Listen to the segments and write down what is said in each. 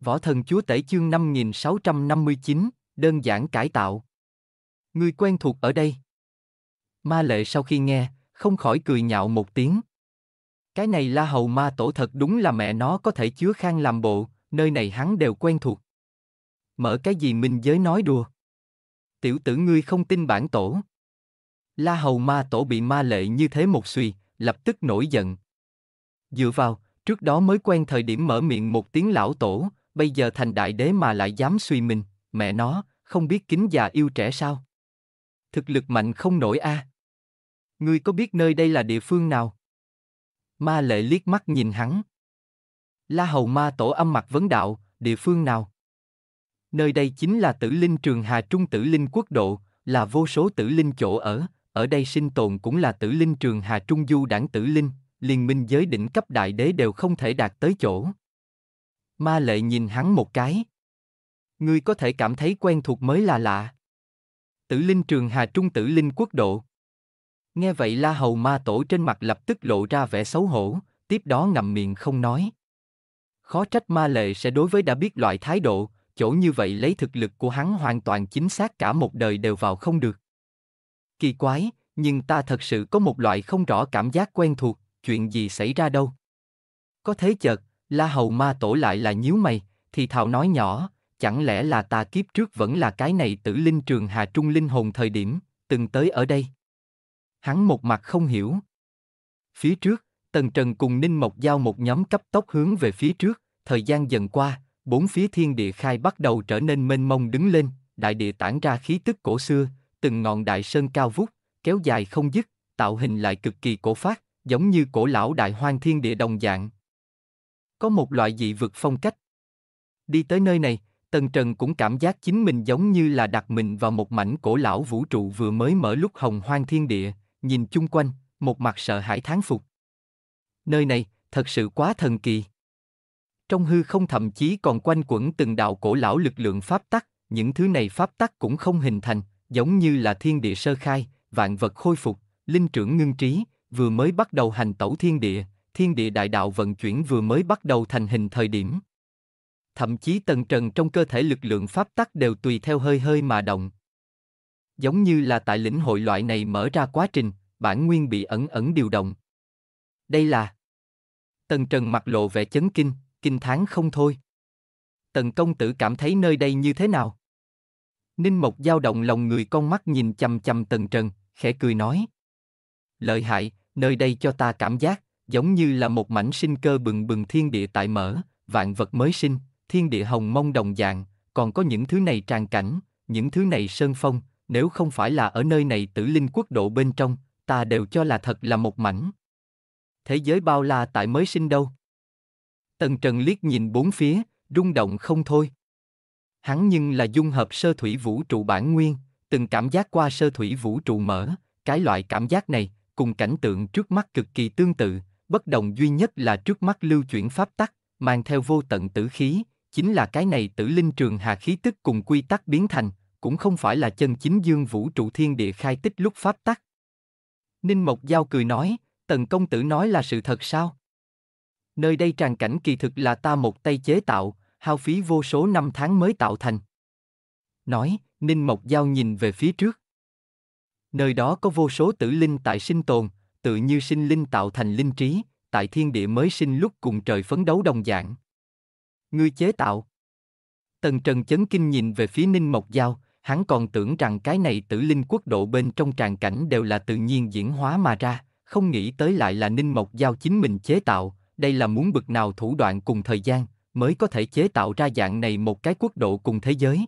Võ thần chúa tể chương 5659, đơn giản cải tạo. Người quen thuộc ở đây. Ma lệ sau khi nghe, không khỏi cười nhạo một tiếng. Cái này la hầu ma tổ thật đúng là mẹ nó có thể chứa khang làm bộ, nơi này hắn đều quen thuộc. Mở cái gì mình giới nói đùa. Tiểu tử ngươi không tin bản tổ. La hầu ma tổ bị ma lệ như thế một suy, lập tức nổi giận. Dựa vào, trước đó mới quen thời điểm mở miệng một tiếng lão tổ, bây giờ thành đại đế mà lại dám suy mình, mẹ nó, không biết kính già yêu trẻ sao? Thực lực mạnh không nổi a. À? Ngươi có biết nơi đây là địa phương nào? Ma lệ liếc mắt nhìn hắn. La hầu ma tổ âm mặt vấn đạo, địa phương nào? Nơi đây chính là tử linh trường hà trung tử linh quốc độ, là vô số tử linh chỗ ở, ở đây sinh tồn cũng là tử linh trường hà trung du đảng tử linh, liên minh giới đỉnh cấp đại đế đều không thể đạt tới chỗ. Ma lệ nhìn hắn một cái. Ngươi có thể cảm thấy quen thuộc mới là lạ. Tử linh trường hà trung tử linh quốc độ. Nghe vậy la hầu ma tổ trên mặt lập tức lộ ra vẻ xấu hổ, tiếp đó ngậm miệng không nói. Khó trách ma lệ sẽ đối với đã biết loại thái độ, chỗ như vậy lấy thực lực của hắn hoàn toàn chính xác cả một đời đều vào không được. Kỳ quái, nhưng ta thật sự có một loại không rõ cảm giác quen thuộc, chuyện gì xảy ra đâu. Có thế chợt, La Hầu Ma Tổ lại là nhíu mày, thì thào nói nhỏ, chẳng lẽ là ta kiếp trước vẫn là cái này tử linh trường Hà Trung linh hồn thời điểm, từng tới ở đây. Hắn một mặt không hiểu. Phía trước, Tần Trần cùng Ninh Mộc Giao một nhóm cấp tốc hướng về phía trước, thời gian dần qua, bốn phía thiên địa khai bắt đầu trở nên mênh mông đứng lên, đại địa tản ra khí tức cổ xưa, từng ngọn đại sơn cao vút, kéo dài không dứt, tạo hình lại cực kỳ cổ phát, giống như cổ lão đại hoang thiên địa đồng dạng, có một loại dị vực phong cách. Đi tới nơi này, Tần Trần cũng cảm giác chính mình giống như là đặt mình vào một mảnh cổ lão vũ trụ vừa mới mở lúc hồng hoang thiên địa, nhìn chung quanh, một mặt sợ hãi thán phục. Nơi này, thật sự quá thần kỳ. Trong hư không thậm chí còn quanh quẩn từng đạo cổ lão lực lượng pháp tắc, những thứ này pháp tắc cũng không hình thành, giống như là thiên địa sơ khai, vạn vật khôi phục, linh trưởng ngưng trí, vừa mới bắt đầu hành tẩu thiên địa, thiên địa đại đạo vận chuyển vừa mới bắt đầu thành hình thời điểm. Thậm chí tầng trần trong cơ thể lực lượng pháp tắc đều tùy theo hơi hơi mà động. Giống như là tại lĩnh hội loại này mở ra quá trình, bản nguyên bị ẩn ẩn điều động. Đây là Tần Trần mặc lộ vẻ chấn kinh, kinh tháng không thôi. Tần công tử cảm thấy nơi đây như thế nào? Ninh Mộc dao động lòng người con mắt nhìn chằm chằm Tần Trần, khẽ cười nói. Lợi hại, nơi đây cho ta cảm giác, giống như là một mảnh sinh cơ bừng bừng thiên địa tại mở, vạn vật mới sinh, thiên địa hồng mông đồng dạng, còn có những thứ này tràn cảnh, những thứ này sơn phong, nếu không phải là ở nơi này tử linh quốc độ bên trong, ta đều cho là thật là một mảnh. Thế giới bao la tại mới sinh đâu? Tần Trần liếc nhìn bốn phía, rung động không thôi. Hắn nhưng là dung hợp sơ thủy vũ trụ bản nguyên, từng cảm giác qua sơ thủy vũ trụ mở, cái loại cảm giác này, cùng cảnh tượng trước mắt cực kỳ tương tự, bất đồng duy nhất là trước mắt lưu chuyển pháp tắc, mang theo vô tận tử khí, chính là cái này tử linh trường hà khí tức cùng quy tắc biến thành, cũng không phải là chân chính dương vũ trụ thiên địa khai tích lúc pháp tắc. Ninh Mộc Giao cười nói, tần công tử nói là sự thật sao? Nơi đây tràn cảnh kỳ thực là ta một tay chế tạo, hao phí vô số năm tháng mới tạo thành. Nói, Ninh Mộc Giao nhìn về phía trước. Nơi đó có vô số tử linh tại sinh tồn, tự như sinh linh tạo thành linh trí, tại thiên địa mới sinh lúc cùng trời phấn đấu đồng dạng. Ngươi chế tạo. Tần Trần chấn kinh nhìn về phía Ninh Mộc Giao, hắn còn tưởng rằng cái này tử linh quốc độ bên trong tràn cảnh đều là tự nhiên diễn hóa mà ra, không nghĩ tới lại là Ninh Mộc Giao chính mình chế tạo, đây là muốn bực nào thủ đoạn cùng thời gian, mới có thể chế tạo ra dạng này một cái quốc độ cùng thế giới.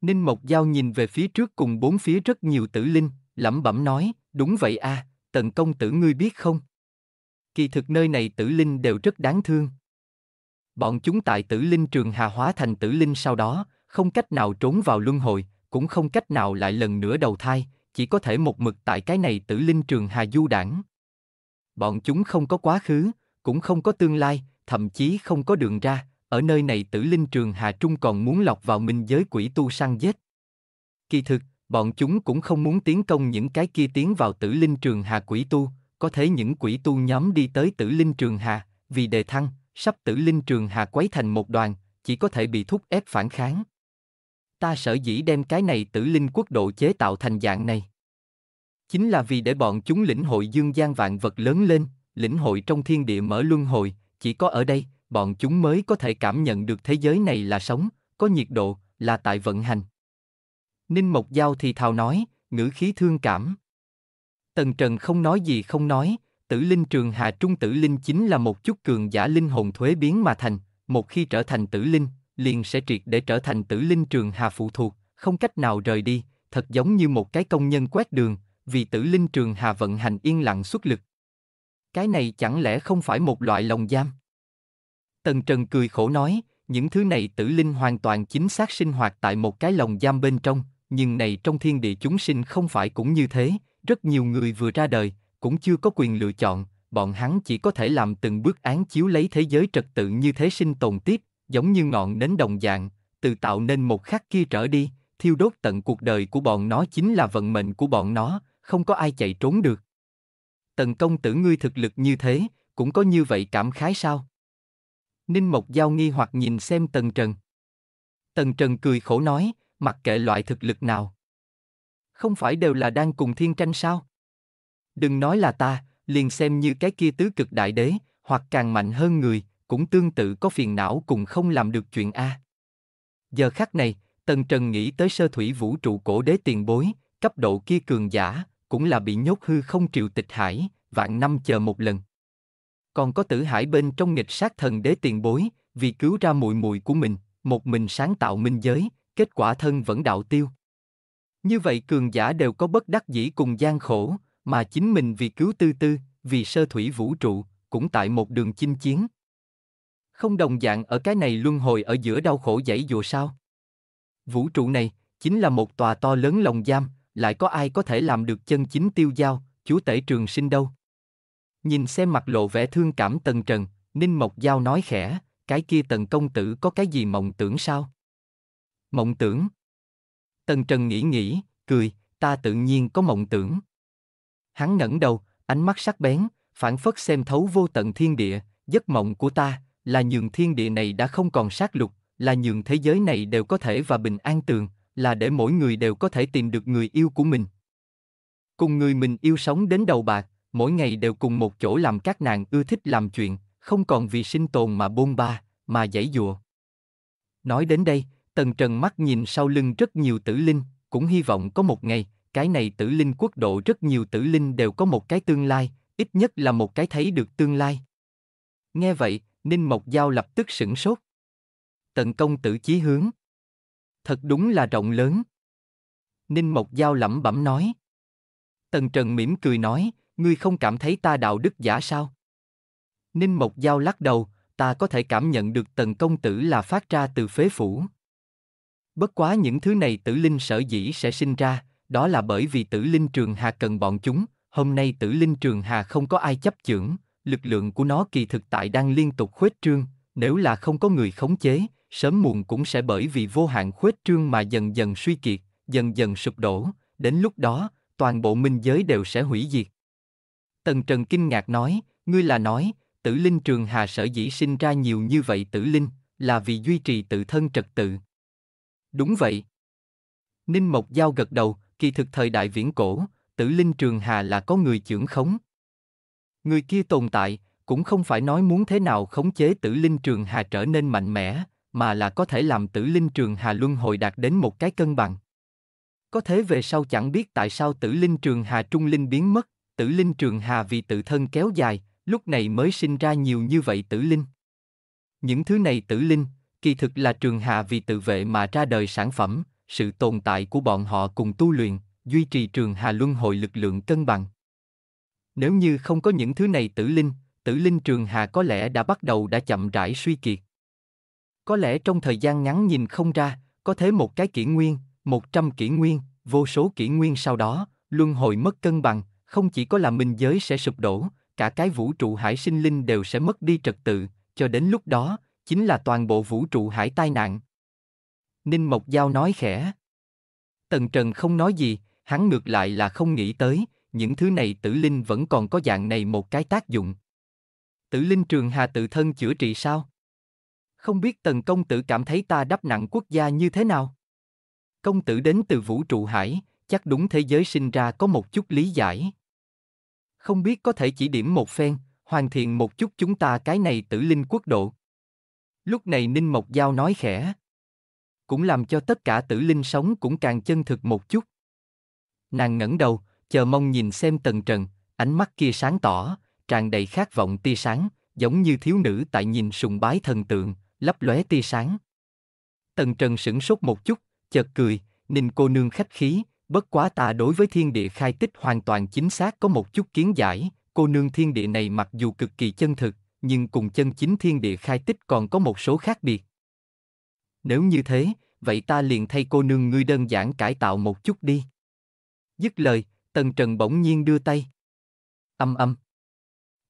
Ninh Mộc Giao nhìn về phía trước cùng bốn phía rất nhiều tử linh, lẩm bẩm nói, đúng vậy a, à, tần công tử ngươi biết không? Kỳ thực nơi này tử linh đều rất đáng thương. Bọn chúng tại tử linh trường hà hóa thành tử linh sau đó, không cách nào trốn vào luân hồi, cũng không cách nào lại lần nữa đầu thai, chỉ có thể một mực tại cái này tử linh trường hà du đảng. Bọn chúng không có quá khứ, cũng không có tương lai, thậm chí không có đường ra, ở nơi này tử linh trường hà trung còn muốn lọc vào minh giới quỷ tu săn giết. Kỳ thực, bọn chúng cũng không muốn tiến công những cái kia tiến vào tử linh trường hà quỷ tu, có thể những quỷ tu nhóm đi tới tử linh trường hà, vì đề thăng, sắp tử linh trường hà quấy thành một đoàn, chỉ có thể bị thúc ép phản kháng. Ta sở dĩ đem cái này tử linh quốc độ chế tạo thành dạng này. Chính là vì để bọn chúng lĩnh hội dương gian vạn vật lớn lên, lĩnh hội trong thiên địa mở luân hồi, chỉ có ở đây, bọn chúng mới có thể cảm nhận được thế giới này là sống, có nhiệt độ, là tại vận hành. Ninh Mộc Giao thì thào nói, ngữ khí thương cảm. Tần Trần không nói gì không nói, tử linh trường hà trung tử linh chính là một chút cường giả linh hồn thuế biến mà thành, một khi trở thành tử linh, liền sẽ triệt để trở thành tử linh trường hà phụ thuộc, không cách nào rời đi, thật giống như một cái công nhân quét đường, vì tử linh trường hà vận hành yên lặng xuất lực. Cái này chẳng lẽ không phải một loại lòng giam? Tần Trần cười khổ nói, những thứ này tử linh hoàn toàn chính xác sinh hoạt tại một cái lồng giam bên trong, nhưng này trong thiên địa chúng sinh không phải cũng như thế, rất nhiều người vừa ra đời, cũng chưa có quyền lựa chọn, bọn hắn chỉ có thể làm từng bước án chiếu lấy thế giới trật tự như thế sinh tồn tiếp, giống như ngọn nến đồng dạng, từ tạo nên một khắc kia trở đi, thiêu đốt tận cuộc đời của bọn nó chính là vận mệnh của bọn nó, không có ai chạy trốn được. Tần công tử ngươi thực lực như thế, cũng có như vậy cảm khái sao? Ninh Mộc Giao nghi hoặc nhìn xem Tần Trần. Tần Trần cười khổ nói, mặc kệ loại thực lực nào. Không phải đều là đang cùng thiên tranh sao? Đừng nói là ta, liền xem như cái kia tứ cực đại đế, hoặc càng mạnh hơn người, cũng tương tự có phiền não cùng không làm được chuyện A. Giờ khắc này, Tần Trần nghĩ tới sơ thủy vũ trụ cổ đế tiền bối, cấp độ kia cường giả, cũng là bị nhốt hư không triều tịch hải, vạn năm chờ một lần. Còn có tử hải bên trong nghịch sát thần đế tiền bối, vì cứu ra muội muội của mình, một mình sáng tạo minh giới, kết quả thân vẫn đạo tiêu. Như vậy cường giả đều có bất đắc dĩ cùng gian khổ, mà chính mình vì cứu tư tư, vì sơ thủy vũ trụ, cũng tại một đường chinh chiến. Không đồng dạng ở cái này luân hồi ở giữa đau khổ dãy dù sao? Vũ trụ này, chính là một tòa to lớn lòng giam, lại có ai có thể làm được chân chính tiêu giao, chúa tể trường sinh đâu? Nhìn xem mặt lộ vẻ thương cảm tần trần, Ninh Mộc Giao nói khẽ, cái kia tần công tử có cái gì mộng tưởng sao? Mộng tưởng. Tần Trần nghĩ nghĩ, cười, ta tự nhiên có mộng tưởng. Hắn ngẩng đầu, ánh mắt sắc bén, phản phất xem thấu vô tận thiên địa, giấc mộng của ta là nhường thiên địa này đã không còn sát lục, là nhường thế giới này đều có thể và bình an tường, là để mỗi người đều có thể tìm được người yêu của mình. Cùng người mình yêu sống đến đầu bạc, mỗi ngày đều cùng một chỗ làm các nàng ưa thích làm chuyện, không còn vì sinh tồn mà bôn ba, mà giải dụa. Nói đến đây, Tần Trần mắt nhìn sau lưng rất nhiều tử linh, cũng hy vọng có một ngày, cái này tử linh quốc độ rất nhiều tử linh đều có một cái tương lai, ít nhất là một cái thấy được tương lai. Nghe vậy, Ninh Mộc Giao lập tức sửng sốt. Tần công tử chí hướng. Thật đúng là rộng lớn. Ninh Mộc Giao lẩm bẩm nói. Tần Trần mỉm cười nói, ngươi không cảm thấy ta đạo đức giả sao? Ninh Mộc Giao lắc đầu, ta có thể cảm nhận được tần công tử là phát ra từ phế phủ. Bất quá những thứ này tử linh sở dĩ sẽ sinh ra, đó là bởi vì tử linh trường hà cần bọn chúng, hôm nay tử linh trường hà không có ai chấp chưởng, lực lượng của nó kỳ thực tại đang liên tục khuếch trương, nếu là không có người khống chế, sớm muộn cũng sẽ bởi vì vô hạn khuếch trương mà dần dần suy kiệt, dần dần sụp đổ, đến lúc đó, toàn bộ minh giới đều sẽ hủy diệt. Tần Trần kinh ngạc nói, ngươi là nói, tử linh trường hà sở dĩ sinh ra nhiều như vậy tử linh, là vì duy trì tự thân trật tự, Đúng vậy. Ninh Mộc Giao gật đầu, kỳ thực thời đại viễn cổ, tử linh trường hà là có người trưởng khống. Người kia tồn tại, cũng không phải nói muốn thế nào khống chế tử linh trường hà trở nên mạnh mẽ, mà là có thể làm tử linh trường hà luân hồi đạt đến một cái cân bằng. Có thế về sau chẳng biết tại sao tử linh trường hà trung linh biến mất, tử linh trường hà vì tự thân kéo dài, lúc này mới sinh ra nhiều như vậy tử linh. Những thứ này tử linh, kỳ thực là trường hạ vì tự vệ mà ra đời sản phẩm, sự tồn tại của bọn họ cùng tu luyện, duy trì trường hà luân hồi lực lượng cân bằng. Nếu như không có những thứ này tử linh, tử linh trường hà có lẽ đã bắt đầu đã chậm rãi suy kiệt. Có lẽ trong thời gian ngắn nhìn không ra, có thế một cái kỷ nguyên, một trăm kỷ nguyên, vô số kỷ nguyên sau đó, luân hồi mất cân bằng, không chỉ có là minh giới sẽ sụp đổ, cả cái vũ trụ hải sinh linh đều sẽ mất đi trật tự, cho đến lúc đó, chính là toàn bộ vũ trụ hải tai nạn. Ninh Mộc Giao nói khẽ. Tần Trần không nói gì, hắn ngược lại là không nghĩ tới, những thứ này tử linh vẫn còn có dạng này một cái tác dụng. Tử linh trường hà tự thân chữa trị sao? Không biết tần công tử cảm thấy ta đắp nặng quốc gia như thế nào? Công tử đến từ vũ trụ hải, chắc đúng thế giới sinh ra có một chút lý giải. Không biết có thể chỉ điểm một phen, hoàn thiện một chút chúng ta cái này tử linh quốc độ. Lúc này Ninh Mộc Giao nói khẽ. Cũng làm cho tất cả tử linh sống cũng càng chân thực một chút. Nàng ngẩng đầu, chờ mong nhìn xem tần trần, ánh mắt kia sáng tỏ, tràn đầy khát vọng tia sáng, giống như thiếu nữ tại nhìn sùng bái thần tượng, lấp lóe tia sáng. Tần trần sửng sốt một chút, chợt cười, Ninh cô nương khách khí, bất quá ta đối với thiên địa khai tích hoàn toàn chính xác có một chút kiến giải, cô nương thiên địa này mặc dù cực kỳ chân thực, nhưng cùng chân chính thiên địa khai tích còn có một số khác biệt. Nếu như thế, vậy ta liền thay cô nương ngươi đơn giản cải tạo một chút đi. Dứt lời, Tần Trần bỗng nhiên đưa tay. Âm âm.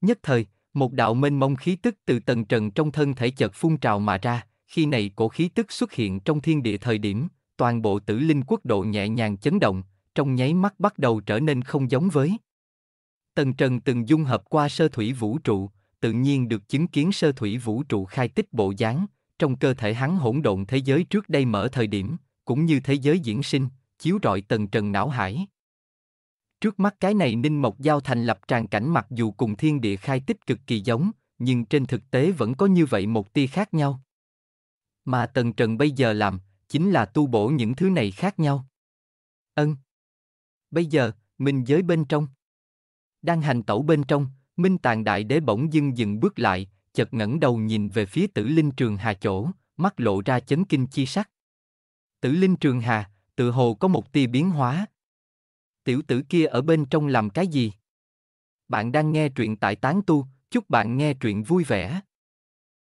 Nhất thời, một đạo mênh mông khí tức từ Tần Trần trong thân thể chợt phun trào mà ra, khi này cổ khí tức xuất hiện trong thiên địa thời điểm, toàn bộ tử linh quốc độ nhẹ nhàng chấn động, trong nháy mắt bắt đầu trở nên không giống với. Tần Trần từng dung hợp qua sơ thủy vũ trụ, tự nhiên được chứng kiến sơ thủy vũ trụ khai tích bộ dáng, trong cơ thể hắn hỗn độn thế giới trước đây mở thời điểm, cũng như thế giới diễn sinh, chiếu rọi tầng trần não hải. Trước mắt cái này Ninh Mộc Giao thành lập tràn cảnh mặc dù cùng thiên địa khai tích cực kỳ giống, nhưng trên thực tế vẫn có như vậy một tia khác nhau. Mà tầng Trần bây giờ làm, chính là tu bổ những thứ này khác nhau. Ân. Bây giờ, mình giới bên trong. Đang hành tẩu bên trong, Minh Tàng Đại Đế bỗng dưng dừng bước lại, chợt ngẩng đầu nhìn về phía Tử Linh Trường Hà chỗ, mắt lộ ra chấn kinh chi sắc. Tử Linh Trường Hà, tự hồ có một tia biến hóa. Tiểu tử kia ở bên trong làm cái gì? Bạn đang nghe truyện tại Tán Tu, chúc bạn nghe truyện vui vẻ.